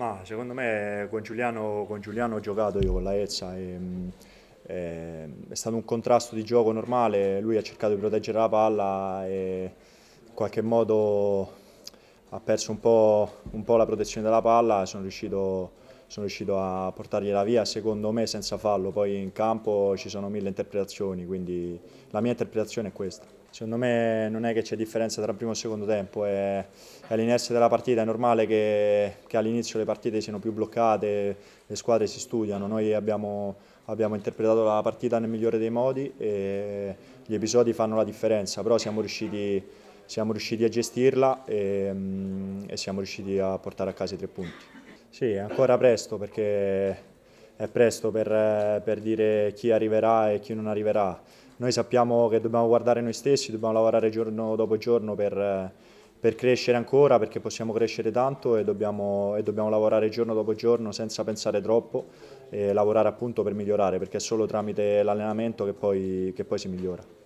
Ma secondo me con Giuliano, con Giuliano ho giocato io con la Ezza e, e, eh, è stato un contrasto di gioco normale, lui ha cercato di proteggere la palla e in qualche modo ha perso un po', un po la protezione della palla, sono riuscito sono riuscito a portargliela via secondo me senza fallo, poi in campo ci sono mille interpretazioni, quindi la mia interpretazione è questa. Secondo me non è che c'è differenza tra primo e secondo tempo, è, è l'inerzia della partita, è normale che, che all'inizio le partite siano più bloccate, le squadre si studiano, noi abbiamo, abbiamo interpretato la partita nel migliore dei modi e gli episodi fanno la differenza, però siamo riusciti siamo riusciti a gestirla e, mm, e, siamo riusciti a portare a casa i tre punti. Sì, è ancora presto perché è presto per, per, dire chi arriverà e chi non arriverà. Noi sappiamo che dobbiamo guardare noi stessi, dobbiamo lavorare giorno dopo giorno per, per crescere ancora, perché possiamo crescere tanto e dobbiamo, e dobbiamo, lavorare giorno dopo giorno senza pensare troppo e lavorare appunto per migliorare, perché è solo tramite l'allenamento che che poi si migliora.